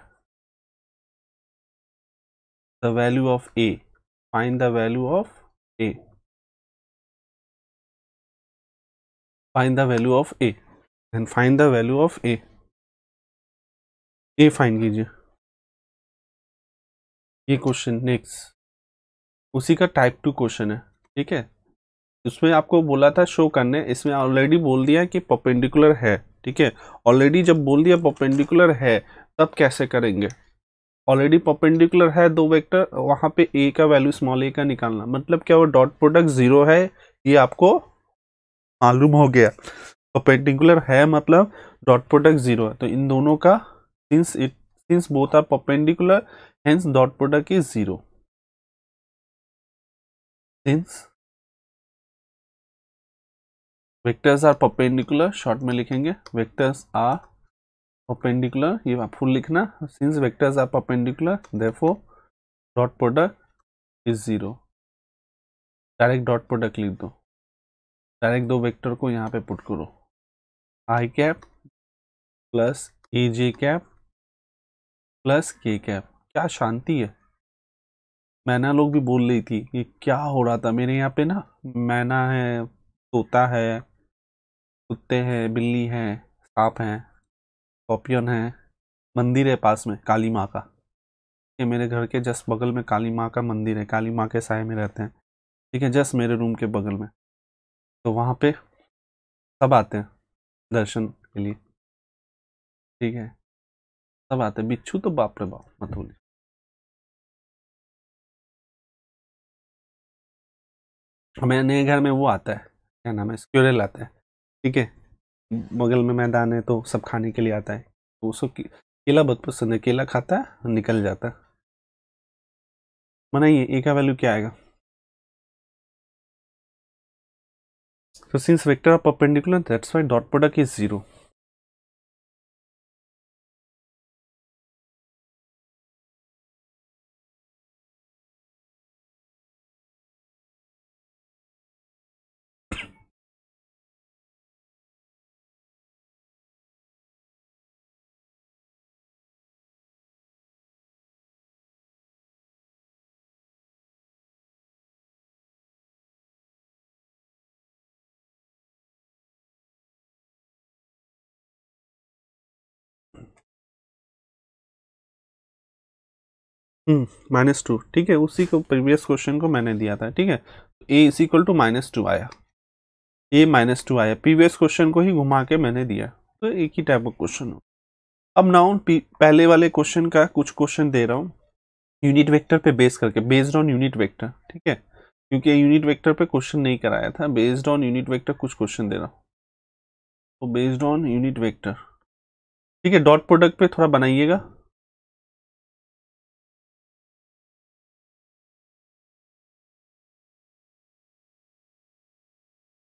the value of a find the value of a find the value of a and find the value of a A find कीजिए ये question next उसी का type two question है ठीक है उसमें आपको बोला था शो करने इसमें ऑलरेडी बोल दिया कि पपेंडिकुलर है ठीक है ऑलरेडी जब बोल दिया पपेंडिकुलर है तब कैसे करेंगे ऑलरेडी पपेंडिकुलर है दो वेक्टर वहाँ पे ए का वैल्यू स्मॉल ए का निकालना मतलब क्या वो डॉट प्रोडक्ट ज़ीरो है ये आपको मालूम हो गया पपेंडिकुलर है मतलब डॉट प्रोडक्ट ज़ीरो है तो इन दोनों का since it since both are perpendicular hence dot product is 0 since vectors are perpendicular short में लिखेंगे वेक्टर्स आर परपेंडिकुलर ये आप फुल लिखना since vectors are perpendicular therefore dot product is zero direct dot product लिख दो direct दो vector को यहाँ पे पुट करो I cap plus A J cap plus K cap क्या शांति है मैना लोग भी बोल रही थी कि क्या हो रहा था मेरे यहाँ पे ना मैना है तोता है कुत्ते हैं बिल्ली हैं सांप हैं कॉपियन है मंदिर है पास में काली माँ का ये मेरे घर के जस्ट बगल में काली माँ का मंदिर है काली माँ के साय में रहते हैं ठीक है जस्ट मेरे रूम के बगल में तो वहाँ पे सब आते हैं दर्शन के लिए ठीक है सब आते बिच्छू तो बाप रे बाप मत बोलिए हमारे नए घर में वो आता है क्या नाम है स्क्यूरल आता है ठीक है बगल में मैदान है तो सब खाने के लिए आता है तो उसको केला बहुत पसंद है केला खाता है निकल जाता है मनाइए ए का वैल्यू क्या आएगा तो since vector of perpendicular that's why dot product is zero minus hmm, two ठीक है उसी को प्रीवियस क्वेश्चन को मैंने दिया था ठीक है A is equal to minus two आया ए माइनस टू आया प्रीवियस क्वेश्चन को ही घुमा के मैंने दिया तो एक ही टाइप का क्वेश्चन हो अब नाउन पहले वाले क्वेश्चन का कुछ क्वेश्चन दे रहा हूँ यूनिट वेक्टर पे बेस करके बेस्ड ऑन यूनिट वेक्टर ठीक है क्योंकि यूनिट वेक्टर पे क्वेश्चन नहीं कराया था बेस्ड ऑन यूनिट वेक्टर कुछ क्वेश्चन दे रहा हूँ तो बेस्ड ऑन यूनिट वेक्टर ठीक है डॉट प्रोडक्ट पे थोड़ा बनाइएगा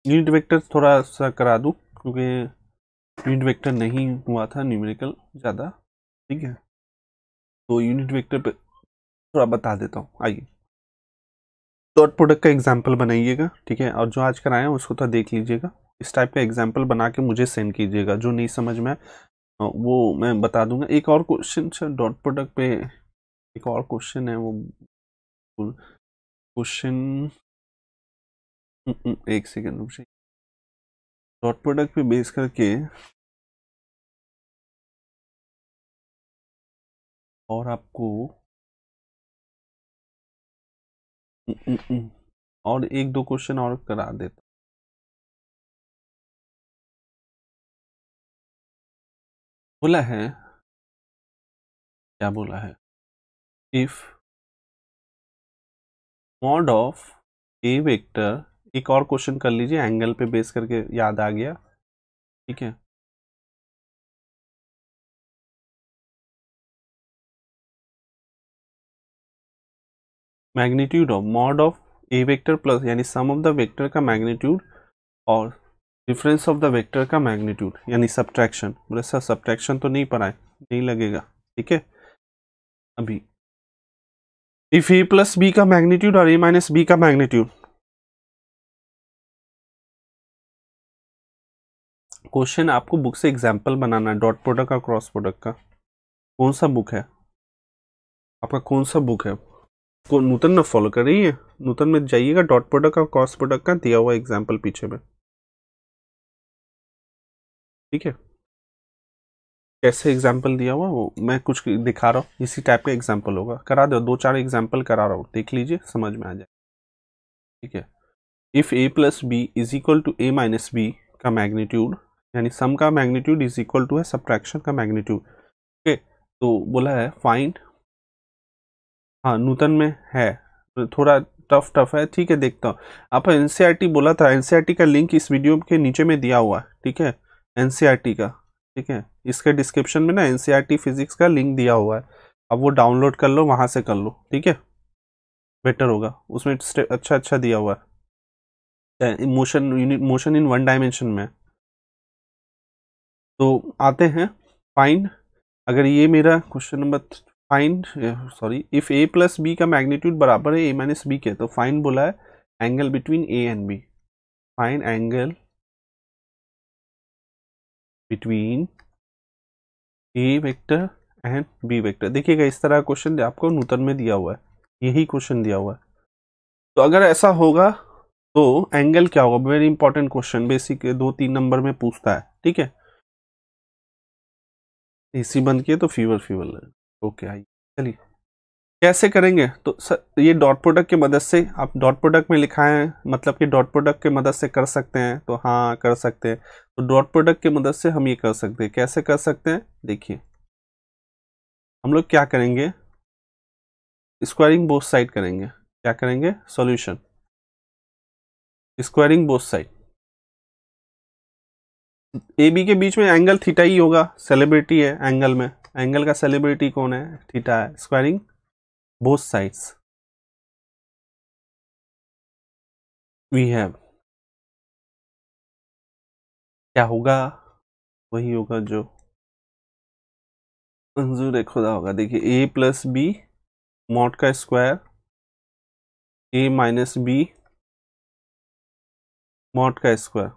यूनिट वेक्टर थोड़ा सा करा दूँ क्योंकि यूनिट वेक्टर नहीं हुआ था न्यूमेरिकल ज़्यादा ठीक है तो यूनिट वेक्टर पे थोड़ा बता देता हूँ आइए डॉट तो प्रोडक्ट का एग्जाम्पल बनाइएगा ठीक है और जो आज कराया उसको थोड़ा देख लीजिएगा इस टाइप का एग्जाम्पल बना के मुझे सेंड कीजिएगा जो नहीं समझ में वो मैं बता दूंगा एक और क्वेश्चन सर डॉट प्रोडक्ट पे एक और क्वेश्चन है वो क्वेश्चन एक सेकेंड रुक जाइए डॉट प्रोडक्ट पे बेस करके और आपको और एक दो क्वेश्चन और करा देता बोला है क्या बोला है if mod of A vector एक और क्वेश्चन कर लीजिए एंगल पे बेस करके याद आ गया ठीक है magnitude of mod of A vector plus यानी सम ऑफ द वेक्टर का मैग्नीट्यूड और डिफरेंस ऑफ द वेक्टर का मैग्नीट्यूड यानी सब्ट्रैक्शन बोले सर सब्ट्रैक्शन तो नहीं पढ़ाए नहीं लगेगा ठीक है अभी इफ ए प्लस बी का मैग्नीट्यूड और ए माइनस बी का मैग्नीट्यूड क्वेश्चन आपको बुक से एग्जाम्पल बनाना है डॉट प्रोडक्ट का क्रॉस प्रोडक्ट का कौन सा बुक है आपका कौन सा बुक है को नूतन ना फॉलो कर रही है नूतन में जाइएगा डॉट प्रोडक्ट का क्रॉस प्रोडक्ट का दिया हुआ एग्जाम्पल पीछे में ठीक है कैसे एग्जाम्पल दिया हुआ वो मैं कुछ दिखा रहा हूँ इसी टाइप का एग्जाम्पल होगा करा दो दो चार एग्जाम्पल करा रहा हूँ देख लीजिए समझ में आ जाए ठीक है if A plus B is equal to A minus B का मैग्नीट्यूड यानी सम का मैग्नीट्यूड इज इक्वल टू है सब्ट्रैक्शन का मैग्नीट्यूड ओके तो बोला है फाइंड हाँ नूतन में है थोड़ा टफ टफ है ठीक है देखता हूँ आप एन e बोला था एन e का लिंक इस वीडियो के नीचे में दिया हुआ है ठीक है एन e का ठीक है इसके डिस्क्रिप्शन में ना एन फिजिक्स का लिंक दिया हुआ है अब वो डाउनलोड कर लो वहाँ से कर लो ठीक है बेटर होगा उसमें अच्छा अच्छा दिया हुआ है motion motion in one dimension में तो आते हैं फाइंड अगर ये मेरा question number find sorry if A plus B का मैग्नीट्यूड बराबर है ए माइनस बी के तो फाइन बोला है angle between A and B find angle between A vector and B vector देखिएगा इस तरह क्वेश्चन आपको नूतन में दिया हुआ है यही क्वेश्चन दिया हुआ है तो अगर ऐसा होगा तो एंगल क्या होगा वेरी इंपॉर्टेंट क्वेश्चन बेसिक दो तीन नंबर में पूछता है ठीक है एसी बंद किए तो फीवर फीवर लगे ओके आइए चलिए कैसे करेंगे तो सर ये डॉट प्रोडक्ट की मदद से आप डॉट प्रोडक्ट में लिखा है मतलब कि डॉट प्रोडक्ट की मदद से कर सकते हैं तो हाँ कर सकते हैं तो डॉट प्रोडक्ट की मदद से हम ये कर सकते हैं कैसे कर सकते हैं देखिए हम लोग क्या करेंगे स्क्वायरिंग बोथ साइड करेंगे क्या करेंगे solution squaring both side A B के बीच में एंगल थीटा ही होगा सेलिब्रिटी है एंगल में एंगल का सेलिब्रिटी कौन है थीटा है squaring both sides we have क्या होगा वही होगा जो मंजूर खुदा होगा देखिए ए प्लस बी मॉट का square A minus B mod का स्क्वायर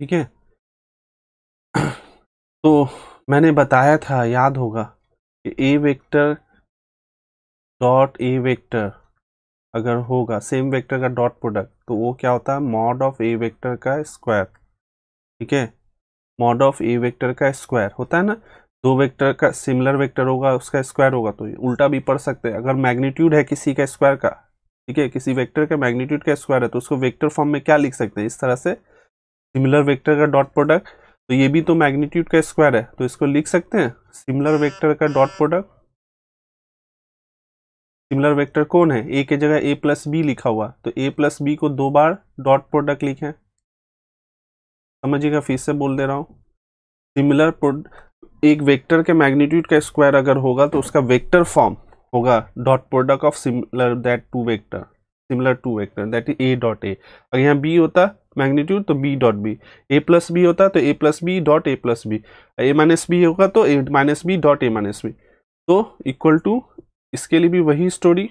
ठीक है तो मैंने बताया था याद होगा कि A vector dot A vector अगर होगा सेम वेक्टर का डॉट प्रोडक्ट तो वो क्या होता है मॉड ऑफ ए वेक्टर का स्क्वायर ठीक है मॉड ऑफ ए वेक्टर का स्क्वायर होता है ना दो वेक्टर का सिमिलर वेक्टर होगा उसका स्क्वायर होगा तो उल्टा भी पढ़ सकते हैं अगर मैग्नीट्यूड है किसी का स्क्वायर का ठीक है किसी वेक्टर का मैग्नीट्यूड का स्क्वायर है तो उसको वेक्टर फॉर्म में क्या लिख सकते हैं इस तरह से सिमिलर वेक्टर का डॉट प्रोडक्ट तो ये भी तो मैग्नीट्यूड का स्क्वायर है तो इसको लिख सकते हैं सिमिलर वेक्टर का डॉट प्रोडक्ट सिमिलर वेक्टर कौन है ए के जगह ए प्लस बी लिखा हुआ तो ए प्लस बी को दो बार डॉट प्रोडक्ट लिखें समझिएगा फिर से बोल दे रहा हूँ सिमिलर एक वेक्टर के मैग्नीट्यूड का स्क्वायर अगर होगा तो उसका वेक्टर फॉर्म होगा dot product of similar that two vector similar to vector that A dot A अगर यहाँ बी होता मैग्नीट्यूड तो B dot B A plus B होता है तो A plus B dot A plus B A minus B होगा तो A minus B dot A minus B तो इक्वल टू इसके लिए भी वही स्टोरी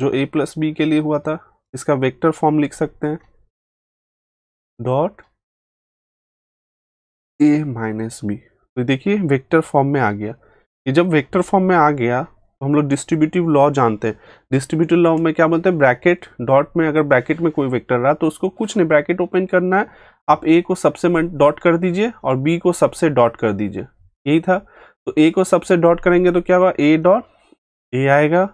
जो ए प्लस बी के लिए हुआ था इसका वेक्टर फॉर्म लिख सकते हैं डॉट ए माइनस बी तो देखिए वेक्टर फॉर्म में आ गया ये जब वेक्टर फॉर्म में आ गया हम लोग डिस्ट्रीब्यूटिव लॉ जानते हैं डिस्ट्रीब्यूटिव लॉ में क्या बोलते हैं ब्रैकेट डॉट में अगर ब्रैकेट में कोई वेक्टर रहा तो उसको कुछ नहीं ब्रैकेट ओपन करना है आप ए को सबसे डॉट कर दीजिए और बी को सबसे डॉट कर दीजिए यही था तो ए को सबसे डॉट करेंगे तो क्या हुआ ए डॉट ए आएगा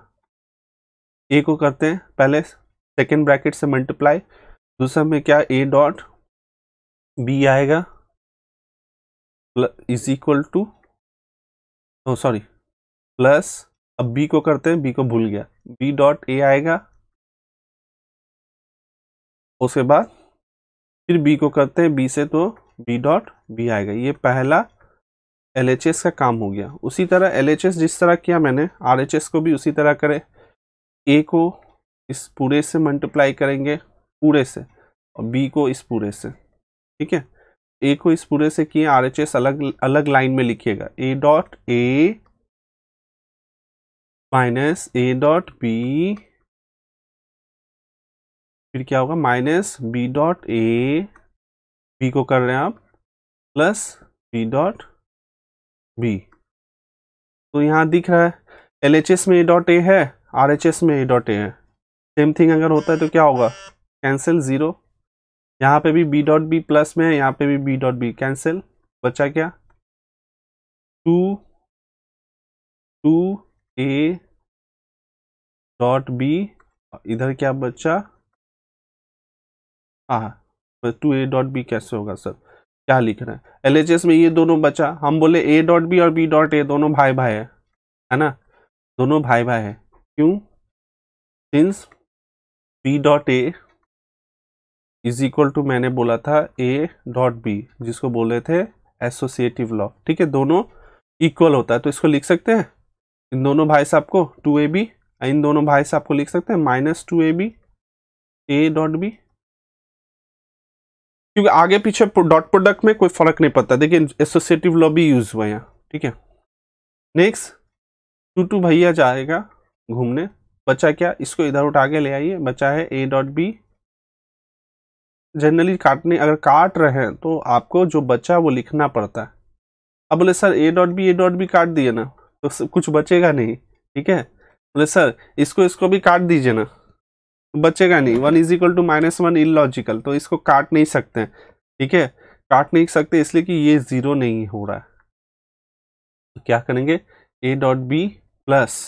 ए को करते हैं पहले सेकेंड ब्रैकेट से मल्टीप्लाई दूसरा में क्या ए डॉट बी आएगा is equal to sorry plus अब बी को करते हैं बी को भूल गया बी डॉट ए आएगा उसके बाद फिर बी को करते हैं बी से तो बी डॉट बी आएगा ये पहला एल का काम हो गया उसी तरह एल जिस तरह किया मैंने आर को भी उसी तरह करें ए को इस पूरे से मल्टीप्लाई करेंगे पूरे से और बी को इस पूरे से ठीक है ए को इस पूरे से किए आर एच एस अलग अलग लाइन में लिखिएगा A dot A minus A dot B फिर क्या होगा minus B dot A B को कर रहे हैं आप प्लस बी डॉट बी तो यहाँ दिख रहा है एल एच एस में ए डॉट ए है आर एच एस में ए डॉट ए है सेम थिंग अगर होता है तो क्या होगा कैंसिल ज़ीरो यहाँ पे भी बी डॉट बी प्लस में है यहाँ पे भी बी डॉट बी कैंसिल बचा क्या two two A dot B इधर क्या बचा हाँ टू ए डॉट बी कैसे होगा सर क्या लिख रहे हैं एल में ये दोनों बचा हम बोले ए डॉट बी और बी डॉट ए दोनों भाई भाई है है ना दोनों भाई भाई है क्यों since B dot A is equal to मैंने बोला था ए डॉट बी जिसको बोले थे एसोसिएटिव लॉ ठीक है दोनों इक्वल होता है तो इसको लिख सकते हैं इन दोनों भाई साहब को टू ए बी इन दोनों भाई साहब को लिख सकते हैं minus two A B A dot B क्योंकि आगे पीछे डॉट प्रोडक्ट में कोई फर्क नहीं पड़ता देखिए एसोसिएटिव लॉ भी यूज हुआ यहाँ ठीक है नेक्स्ट टू टू भैया जाएगा घूमने बच्चा क्या इसको इधर उठा के ले आइए बच्चा है ए डॉट बी जनरली काटने अगर काट रहे हैं तो आपको जो बच्चा वो लिखना पड़ता है अब बोले sir A dot B A dot B काट दिए ना तो कुछ बचेगा नहीं ठीक है बोले सर इसको इसको भी काट दीजिए ना तो बचेगा नहीं one is equal to minus one illogical तो इसको काट नहीं सकते ठीक है काट नहीं सकते इसलिए कि ये ज़ीरो नहीं हो रहा तो क्या करेंगे A dot B plus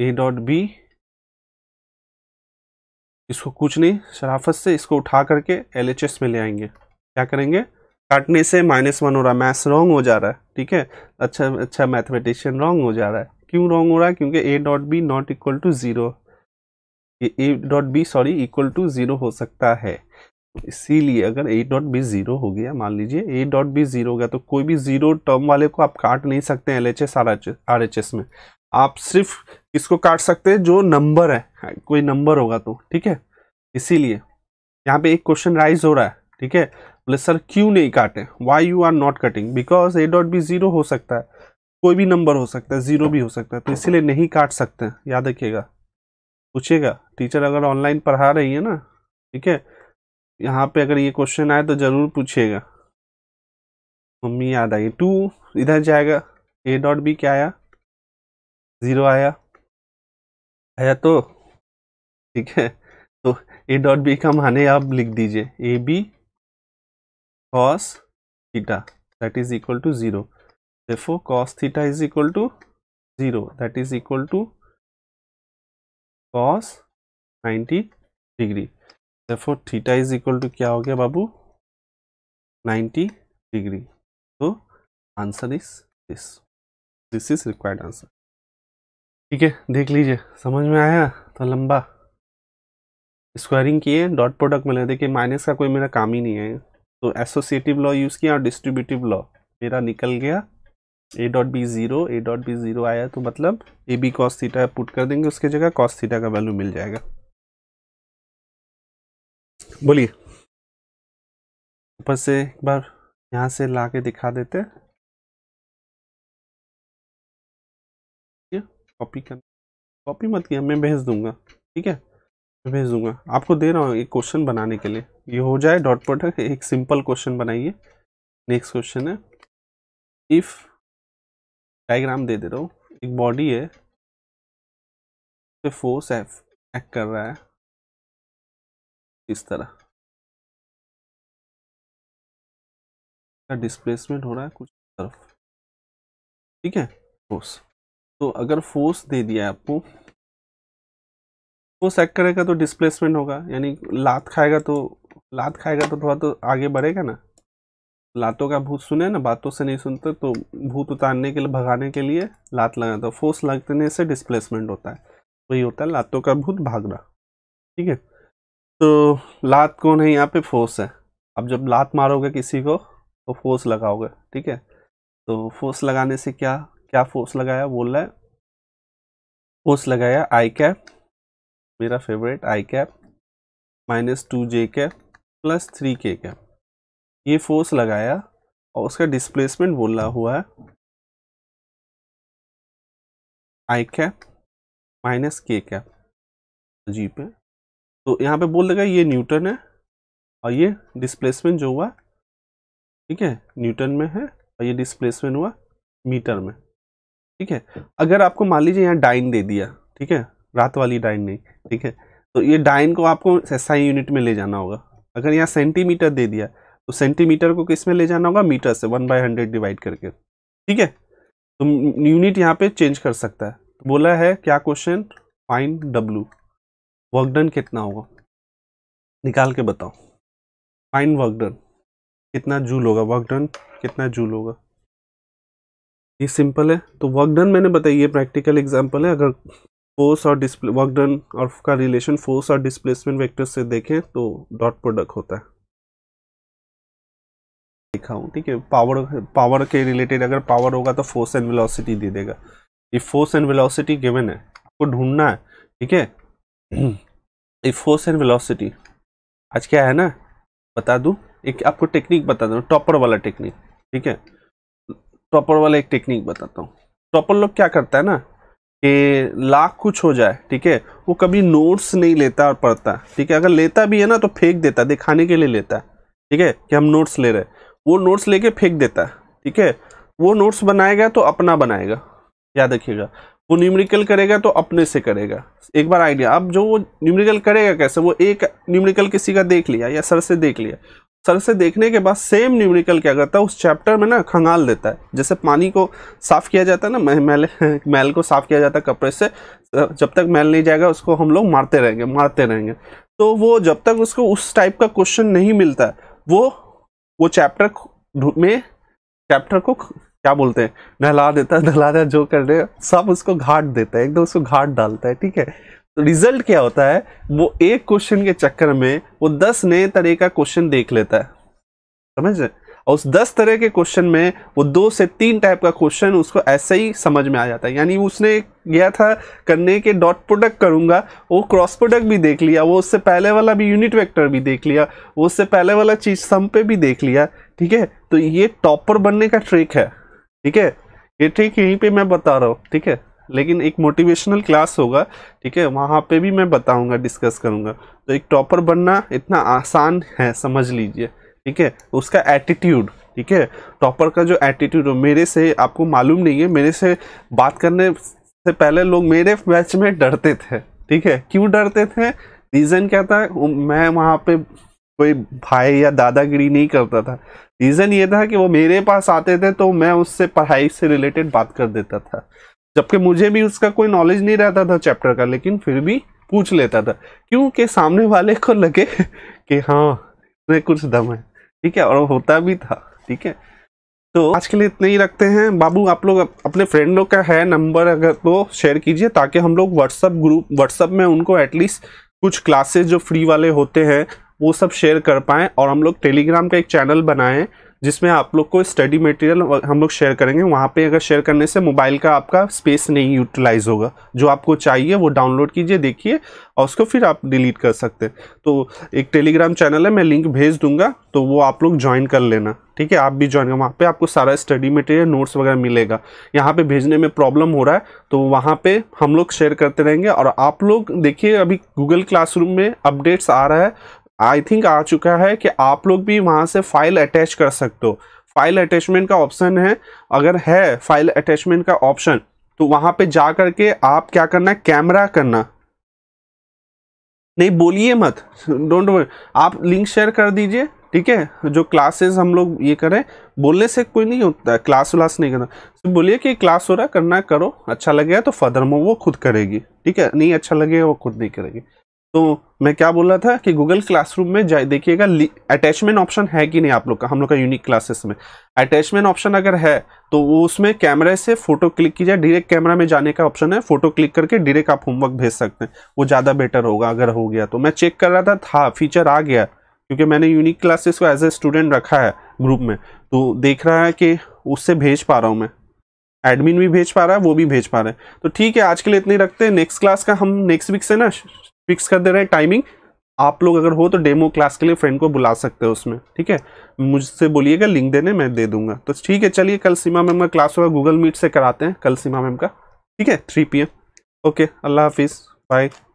A dot B इसको कुछ नहीं शराफत से इसको उठा करके एल एच एस में ले आएंगे क्या करेंगे काटने से माइनस वन हो रहा है मैथ्स रॉन्ग हो जा रहा है ठीक है अच्छा अच्छा मैथमेटिशियन रॉन्ग हो जा रहा है क्यों रॉन्ग हो रहा है क्योंकि A dot B not equal to zero A dot B sorry equal to zero हो सकता है इसीलिए अगर ए डॉट बी ज़ीरो हो गया मान लीजिए ए डॉट बी ज़ीरो हो गया तो कोई भी ज़ीरो टर्म वाले को आप काट नहीं सकते L H S R H S में आप सिर्फ इसको काट सकते हैं जो नंबर है हाँ, कोई नंबर होगा तो ठीक है इसीलिए यहाँ पे एक क्वेश्चन राइज हो रहा है ठीक है बोले मतलब सर क्यों नहीं काटे why you are not cutting because A dot B zero हो सकता है कोई भी नंबर हो सकता है ज़ीरो भी हो सकता है तो इसीलिए नहीं काट सकते हैं याद रखिएगा पूछिएगा टीचर अगर ऑनलाइन पढ़ा रही है ना ठीक है यहाँ पे अगर ये क्वेश्चन आए तो ज़रूर पूछिएगा मम्मी याद आई टू इधर जाएगा ए डॉट बी क्या आया ज़ीरो आया आया तो ठीक है तो ए डॉट बी का माने आप लिख दीजिए A B cos theta that is equal to 0 therefore cos theta is equal to 0 that is equal to cos 90 degree therefore theta is equal to kya ho gaya babu 90 degree so answer is this this is required answer ठीक है देख लीजिए समझ में आया तो लंबा squaring किए डॉट प्रोडक्ट मिले देखिए माइनस का कोई मेरा काम ही नहीं है तो एसोसिएटिव लॉ यूज़ किया और डिस्ट्रीब्यूटिव लॉ मेरा निकल गया A dot B zero A dot B zero आया तो मतलब A B cos theta put कर देंगे उसकी जगह कॉस थीटा का वैल्यू मिल जाएगा बोलिए ऊपर से एक बार यहाँ से ला के दिखा देते कॉपी कर कॉपी मत किया मैं भेज दूंगा ठीक है मैं भेज दूंगा आपको दे रहा हूँ एक क्वेश्चन बनाने के लिए ये हो जाए डॉट प्रोडक्ट एक सिंपल क्वेश्चन बनाइए नेक्स्ट क्वेश्चन है इफ डायग्राम दे दे रहा हूँ एक बॉडी है फोर्स एफ एक्ट कर रहा है इस तरह डिस्प्लेसमेंट हो रहा है कुछ तरफ ठीक है फोर्स तो अगर फोर्स दे दिया है आपको फोर्स एक्ट करेगा तो डिस्प्लेसमेंट होगा यानी लात खाएगा तो लात खाएगा तो थोड़ा तो आगे बढ़ेगा ना लातों का भूत सुने ना बातों से नहीं सुनते तो भूत उतारने के लिए भगाने के लिए लात लगाता है फोर्स लगने से डिस्प्लेसमेंट होता है वही होता है लातों का भूत भागना ठीक है तो लात कौन है यहाँ पे फोर्स है अब जब लात मारोगे किसी को तो फोर्स लगाओगे ठीक है तो फोर्स लगाने से क्या क्या फोर्स लगाया बोल रहा है फोर्स लगाया आई कैप मेरा favourite I cap minus two J cap plus three K का ये फोर्स लगाया और उसका डिस्प्लेसमेंट बोला हुआ है I cap minus K cap जी पे तो यहाँ पे बोल देगा ये न्यूटन है और ये डिस्प्लेसमेंट जो हुआ ठीक है न्यूटन में है और ये डिस्प्लेसमेंट हुआ मीटर में ठीक है अगर आपको मान लीजिए यहाँ डाइन दे दिया ठीक है रात वाली डाइन नहीं ठीक है तो ये डाइन को आपको एसआई यूनिट में ले जाना होगा अगर यहाँ सेंटीमीटर दे दिया तो सेंटीमीटर को किस में ले जाना होगा मीटर से वन बाई हंड्रेड डिवाइड करके ठीक है तो यूनिट यहाँ पे चेंज कर सकता है तो बोला है क्या question fine W work done कितना होगा निकाल के बताओ फाइन वर्क डन कितना जूल होगा वर्क डन कितना जूल होगा ये सिंपल है तो वर्क डन मैंने बताया ये प्रैक्टिकल एग्जांपल है अगर फोर्स और डिस्प्ले वर्क डन और का रिलेशन फोर्स और डिस्प्लेसमेंट वेक्टर से देखें तो डॉट प्रोडक्ट होता है लिखा हूँ ठीक है पावर पावर के रिलेटेड अगर पावर होगा तो फोर्स एंड वेलोसिटी दे देगा ये फोर्स एंड वेलोसिटी गिवन है आपको ढूंढना है ठीक है ये फोर्स एंड वेलोसिटी आज क्या है ना बता दूँ एक आपको टेक्निक बता दूँ टॉपर वाला टेक्निक ठीक है टॉपर वाला एक टेक्निक बताता हूँ टॉपर लोग क्या करता है ना कि लाख कुछ हो जाए ठीक है वो कभी नोट्स नहीं लेता और पढ़ता ठीक है अगर लेता भी है ना तो फेंक देता दिखाने के लिए लेता ठीक है कि हम नोट्स ले रहे हैं वो नोट्स लेके फेंक देता ठीक है वो नोट्स बनाएगा तो अपना बनाएगा याद रखिएगा वो न्यूमेरिकल करेगा तो अपने से करेगा एक बार आइडिया अब जो वो न्यूमेरिकल करेगा कैसे वो एक न्यूमेरिकल किसी का देख लिया या सर से देख लिया सर से देखने के बाद सेम न्यूमेरिकल क्या करता है उस चैप्टर में ना खंगाल देता है जैसे पानी को साफ़ किया जाता है ना मैल मैल को साफ़ किया जाता है कपड़े से तो जब तक मैल नहीं जाएगा उसको हम लोग मारते रहेंगे मारते रहेंगे तो वो जब तक उसको उस टाइप का क्वेश्चन नहीं मिलता वो वो चैप्टर में चैप्टर को क्या बोलते हैं नहला देता है नहला देता जो कर रहे हैं सब उसको घाट देता है एकदम उसको घाट डालता है ठीक है रिजल्ट क्या होता है वो एक क्वेश्चन के चक्कर में वो दस नए तरह का क्वेश्चन देख लेता है समझ और उस दस तरह के क्वेश्चन में वो दो से तीन टाइप का क्वेश्चन उसको ऐसे ही समझ में आ जाता है यानी उसने गया था करने के डॉट प्रोडक्ट करूंगा वो क्रॉस प्रोडक्ट भी देख लिया वो उससे पहले वाला भी यूनिट वेक्टर भी देख लिया वो उससे पहले वाला चीज़ सम पे भी देख लिया ठीक है तो ये टॉपर बनने का ट्रिक है ठीक है ये ट्रिक यहीं पर मैं बता रहा हूँ ठीक है लेकिन एक मोटिवेशनल क्लास होगा ठीक है वहाँ पे भी मैं बताऊँगा डिस्कस करूँगा तो एक टॉपर बनना इतना आसान है समझ लीजिए ठीक है उसका एटीट्यूड ठीक है टॉपर का जो एटीट्यूड हो मेरे से आपको मालूम नहीं है मेरे से बात करने से पहले लोग मेरे बैच में डरते थे ठीक है क्यों डरते थे रीज़न क्या था मैं वहाँ पर कोई भाई या दादागिरी नहीं करता था रीज़न ये था कि वो मेरे पास आते थे तो मैं उससे पढ़ाई से रिलेटेड बात कर देता था जबकि मुझे भी उसका कोई नॉलेज नहीं रहता था चैप्टर का लेकिन फिर भी पूछ लेता था क्योंकि सामने वाले को लगे कि हाँ इसमें कुछ दम है ठीक है और होता भी था ठीक है तो आज के लिए इतने ही रखते हैं बाबू आप लोग अपने फ्रेंड लोग का है नंबर अगर तो शेयर कीजिए ताकि हम लोग व्हाट्सअप ग्रुप व्हाट्सअप में उनको एटलीस्ट कुछ क्लासेस जो फ्री वाले होते हैं वो सब शेयर कर पाएँ और हम लोग टेलीग्राम का एक चैनल बनाएं जिसमें आप लोग को स्टडी मटेरियल हम लोग शेयर करेंगे वहाँ पे अगर शेयर करने से मोबाइल का आपका स्पेस नहीं यूटिलाइज होगा जो आपको चाहिए वो डाउनलोड कीजिए देखिए और उसको फिर आप डिलीट कर सकते हैं तो एक टेलीग्राम चैनल है मैं लिंक भेज दूंगा तो वो आप लोग ज्वाइन कर लेना ठीक है आप भी ज्वाइन कर वहाँ पर आपको सारा स्टडी मटेरियल नोट्स वगैरह मिलेगा यहाँ पर भेजने में प्रॉब्लम हो रहा है तो वहाँ पर हम लोग शेयर करते रहेंगे और आप लोग देखिए अभी गूगल क्लासरूम में अपडेट्स आ रहा है आई थिंक आ चुका है कि आप लोग भी वहाँ से फाइल अटैच कर सकते हो फाइल अटैचमेंट का ऑप्शन है अगर है फाइल अटैचमेंट का ऑप्शन तो वहाँ पे जा करके आप क्या करना है कैमरा करना नहीं बोलिए मत डोंट वरी आप लिंक शेयर कर दीजिए ठीक है जो क्लासेस हम लोग ये करें बोलने से कोई नहीं होता है क्लास व्लास नहीं करना तो बोलिए कि क्लास हो रहा करना करो अच्छा लगेगा तो फर्दर मूव वो खुद करेगी ठीक है नहीं अच्छा लगेगा वो खुद नहीं करेगी तो मैं क्या बोल रहा था कि गूगल क्लासरूम में जाए देखिएगा अटैचमेंट ऑप्शन है कि नहीं आप लोग का हम लोग का यूनिक क्लासेस में अटैचमेंट ऑप्शन अगर है तो वो उसमें कैमरे से फोटो क्लिक की जाए डायरेक्ट कैमरा में जाने का ऑप्शन है फोटो क्लिक करके डायरेक्ट आप होमवर्क भेज सकते हैं वो ज़्यादा बेटर होगा अगर हो गया तो मैं चेक कर रहा था था फीचर आ गया क्योंकि मैंने यूनिक क्लासेस को एज ए स्टूडेंट रखा है ग्रुप में तो देख रहा है कि उससे भेज पा रहा हूँ मैं एडमिन भी भेज पा रहा है वो भी भेज पा रहे हैं तो ठीक है आज के लिए इतने रखते हैं नेक्स्ट क्लास का हम नेक्स्ट वीक से ना फिक्स कर दे रहे हैं टाइमिंग आप लोग अगर हो तो डेमो क्लास के लिए फ्रेंड को बुला सकते हो उसमें ठीक है मुझसे बोलिएगा लिंक देने मैं दे दूंगा तो ठीक है चलिए कल सीमा मैम का क्लास होगा गूगल मीट से कराते हैं कल सीमा मैम का ठीक है थ्री पी ओके अल्लाह हाफिज़ बाय